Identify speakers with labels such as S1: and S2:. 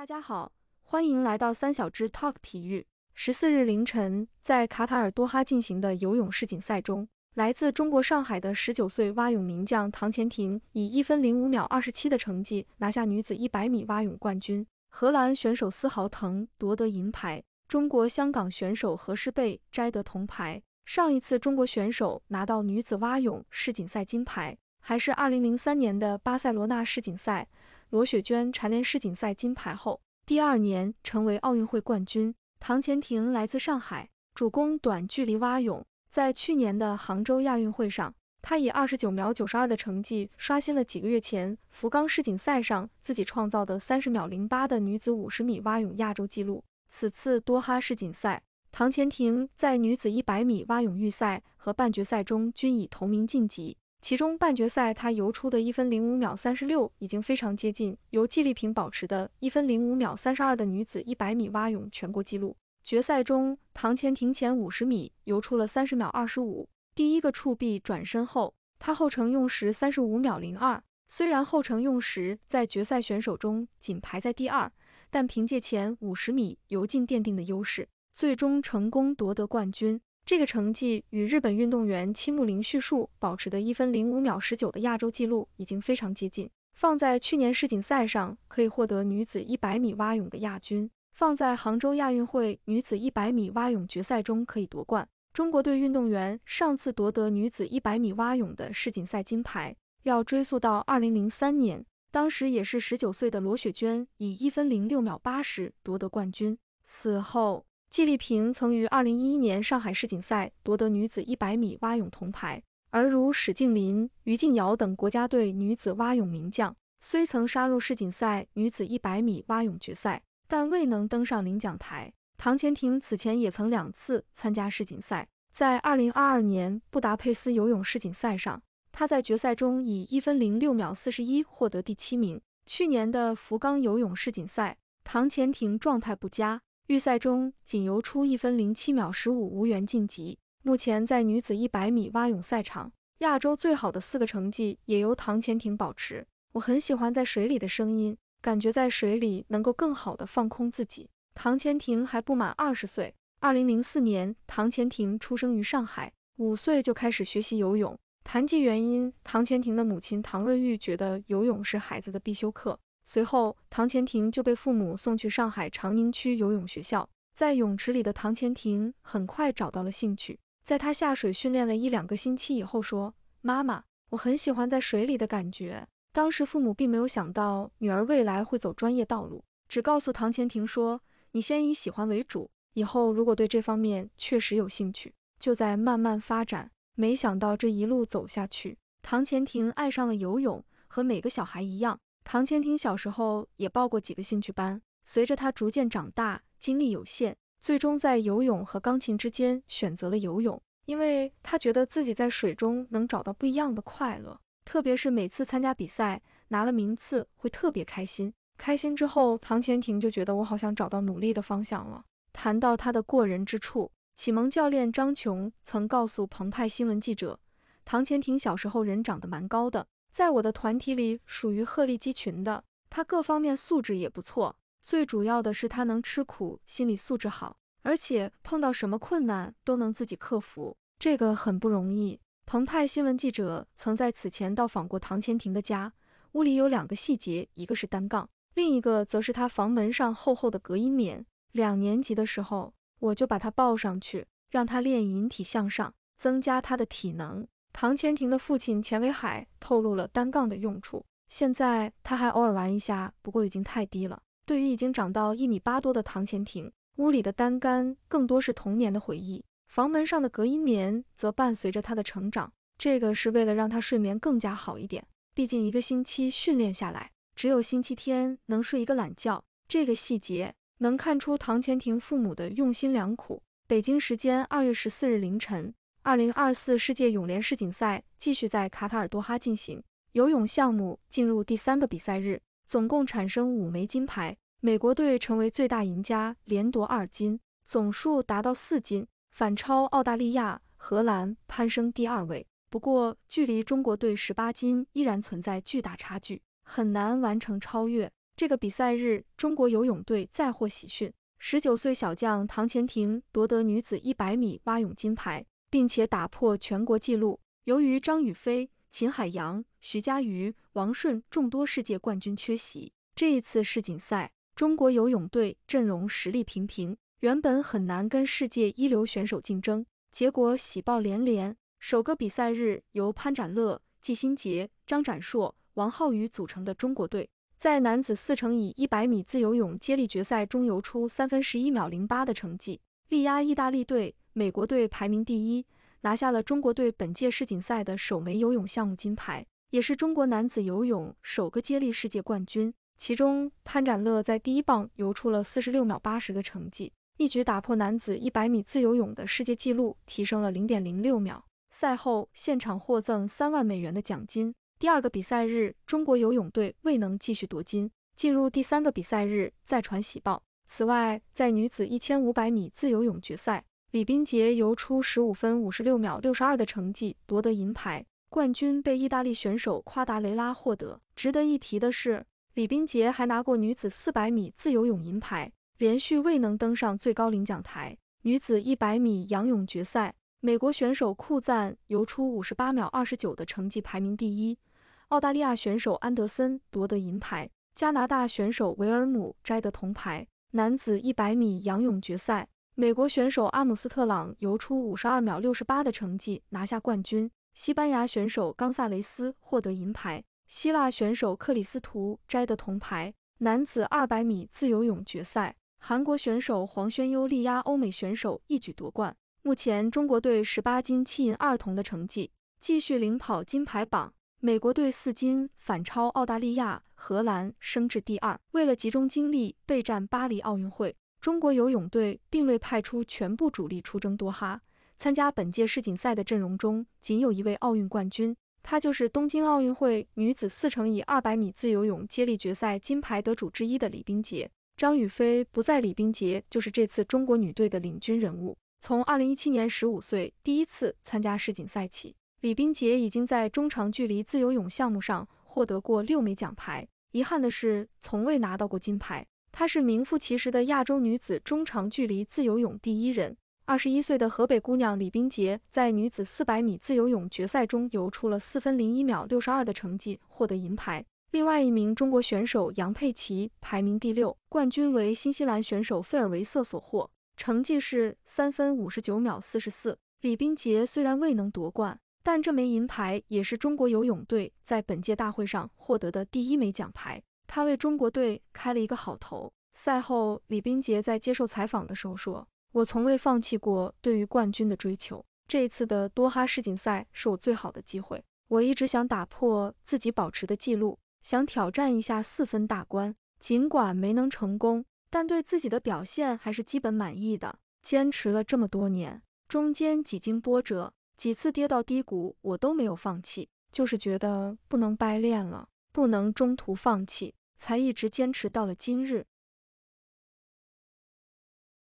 S1: 大家好，欢迎来到三小只 Talk 体育。十四日凌晨，在卡塔尔多哈进行的游泳世锦赛中，来自中国上海的十九岁蛙泳名将唐钱婷以一分零五秒二十七的成绩拿下女子一百米蛙泳冠军，荷兰选手司豪腾夺得银牌，中国香港选手何诗蓓摘得铜牌。上一次中国选手拿到女子蛙泳世锦赛金牌，还是二零零三年的巴塞罗那世锦赛。罗雪娟蝉联世锦赛金牌后，第二年成为奥运会冠军。唐钱婷来自上海，主攻短距离蛙泳。在去年的杭州亚运会上，她以二十九秒九十二的成绩，刷新了几个月前福冈世锦赛上自己创造的三十秒零八的女子五十米蛙泳亚洲纪录。此次多哈世锦赛，唐钱婷在女子一百米蛙泳预赛和半决赛中均以头名晋级。其中半决赛，她游出的一分零五秒三十六已经非常接近由季丽萍保持的一分零五秒三十二的女子一百米蛙泳全国纪录。决赛中，唐钱婷前五十米游出了三十秒二十五，第一个触壁转身后，她后程用时三十五秒零二。虽然后程用时在决赛选手中仅排在第二，但凭借前五十米游进奠定的优势，最终成功夺得冠军。这个成绩与日本运动员七木林叙树保持的一分零五秒十九的亚洲纪录已经非常接近。放在去年世锦赛上，可以获得女子一百米蛙泳的亚军；放在杭州亚运会女子一百米蛙泳决赛中，可以夺冠。中国队运动员上次夺得女子一百米蛙泳的世锦赛金牌，要追溯到二零零三年，当时也是十九岁的罗雪娟以一分零六秒八十夺得冠军。此后，季丽萍曾于2011年上海世锦赛夺得女子100米蛙泳铜牌，而如史婧林、于静瑶等国家队女子蛙泳名将，虽曾杀入世锦赛女子100米蛙泳决赛，但未能登上领奖台。唐钱婷此前也曾两次参加世锦赛，在2022年布达佩斯游泳世锦赛上，她在决赛中以一分零六秒四十一获得第七名。去年的福冈游泳世锦赛，唐钱婷状态不佳。预赛中仅游出一分零七秒十五无缘晋级。目前在女子一百米蛙泳赛场，亚洲最好的四个成绩也由唐钱婷保持。我很喜欢在水里的声音，感觉在水里能够更好的放空自己。唐钱婷还不满二十岁。二零零四年，唐钱婷出生于上海，五岁就开始学习游泳。谈及原因，唐钱婷的母亲唐润玉觉得游泳是孩子的必修课。随后，唐钱婷就被父母送去上海长宁区游泳学校。在泳池里的唐钱婷很快找到了兴趣。在她下水训练了一两个星期以后，说：“妈妈，我很喜欢在水里的感觉。”当时父母并没有想到女儿未来会走专业道路，只告诉唐钱婷说：“你先以喜欢为主，以后如果对这方面确实有兴趣，就在慢慢发展。”没想到这一路走下去，唐钱婷爱上了游泳，和每个小孩一样。唐钱婷小时候也报过几个兴趣班，随着她逐渐长大，精力有限，最终在游泳和钢琴之间选择了游泳，因为她觉得自己在水中能找到不一样的快乐，特别是每次参加比赛拿了名次，会特别开心。开心之后，唐钱婷就觉得我好像找到努力的方向了。谈到她的过人之处，启蒙教练张琼曾告诉澎湃新闻记者，唐钱婷小时候人长得蛮高的。在我的团体里，属于鹤立鸡群的。他各方面素质也不错，最主要的是他能吃苦，心理素质好，而且碰到什么困难都能自己克服，这个很不容易。澎湃新闻记者曾在此前到访过唐钱庭的家，屋里有两个细节，一个是单杠，另一个则是他房门上厚厚的隔音棉。两年级的时候，我就把他抱上去，让他练引体向上，增加他的体能。唐钱婷的父亲钱伟海透露了单杠的用处。现在他还偶尔玩一下，不过已经太低了。对于已经长到一米八多的唐钱婷，屋里的单杆更多是童年的回忆。房门上的隔音棉则伴随着他的成长。这个是为了让他睡眠更加好一点。毕竟一个星期训练下来，只有星期天能睡一个懒觉。这个细节能看出唐钱婷父母的用心良苦。北京时间二月十四日凌晨。二零二四世界泳联世锦赛继续在卡塔尔多哈进行，游泳项目进入第三个比赛日，总共产生五枚金牌。美国队成为最大赢家，连夺二金，总数达到四金，反超澳大利亚、荷兰，攀升第二位。不过，距离中国队十八金依然存在巨大差距，很难完成超越。这个比赛日，中国游泳队再获喜讯，十九岁小将唐钱婷夺得女子一百米蛙泳金牌。并且打破全国纪录。由于张雨霏、秦海洋、徐嘉余、王顺众多世界冠军缺席，这一次世锦赛，中国游泳队阵容实力平平，原本很难跟世界一流选手竞争。结果喜报连连，首个比赛日，由潘展乐、季新杰、张展硕、王浩宇组成的中国队，在男子四乘以一百米自由泳接力决赛中游出三分十一秒零八的成绩，力压意大利队。美国队排名第一，拿下了中国队本届世锦赛的首枚游泳项目金牌，也是中国男子游泳首个接力世界冠军。其中，潘展乐在第一棒游出了46秒80的成绩，一举打破男子100米自由泳的世界纪录，提升了0.06秒。赛后，现场获赠3万美元的奖金。第二个比赛日，中国游泳队未能继续夺金，进入第三个比赛日再传喜报。此外，在女子1500米自由泳决赛。李冰洁游出十五分五十六秒六十二的成绩夺得银牌，冠军被意大利选手夸达雷拉获得。值得一提的是，李冰洁还拿过女子四百米自由泳银牌，连续未能登上最高领奖台。女子一百米仰泳决赛，美国选手库赞游出五十八秒二十九的成绩排名第一，澳大利亚选手安德森夺得银牌，加拿大选手维尔姆摘得铜牌。男子一百米仰泳决赛。美国选手阿姆斯特朗游出五十二秒六十八的成绩，拿下冠军。西班牙选手冈萨雷斯获得银牌，希腊选手克里斯图摘得铜牌。男子二百米自由泳决赛，韩国选手黄宣优力压欧美选手，一举夺冠。目前中国队十八金七银二铜的成绩，继续领跑金牌榜。美国队四金反超澳大利亚、荷兰，升至第二。为了集中精力备战巴黎奥运会。中国游泳队并未派出全部主力出征多哈，参加本届世锦赛的阵容中，仅有一位奥运冠军，她就是东京奥运会女子四乘以200米自由泳接力决赛金牌得主之一的李冰洁。张雨霏不在，李冰洁就是这次中国女队的领军人物。从2017年15岁第一次参加世锦赛起，李冰洁已经在中长距离自由泳项目上获得过六枚奖牌，遗憾的是，从未拿到过金牌。她是名副其实的亚洲女子中长距离自由泳第一人。二十一岁的河北姑娘李冰洁在女子四百米自由泳决赛中游出了四分零一秒六十二的成绩，获得银牌。另外一名中国选手杨佩琪排名第六，冠军为新西兰选手费尔维瑟所获，成绩是三分五十九秒四十四。李冰洁虽然未能夺冠，但这枚银牌也是中国游泳队在本届大会上获得的第一枚奖牌。他为中国队开了一个好头。赛后，李斌杰在接受采访的时候说：“我从未放弃过对于冠军的追求。这次的多哈世锦赛是我最好的机会。我一直想打破自己保持的记录，想挑战一下四分大关。尽管没能成功，但对自己的表现还是基本满意的。坚持了这么多年，中间几经波折，几次跌到低谷，我都没有放弃，就是觉得不能白练了，不能中途放弃。”才一直坚持到了今日。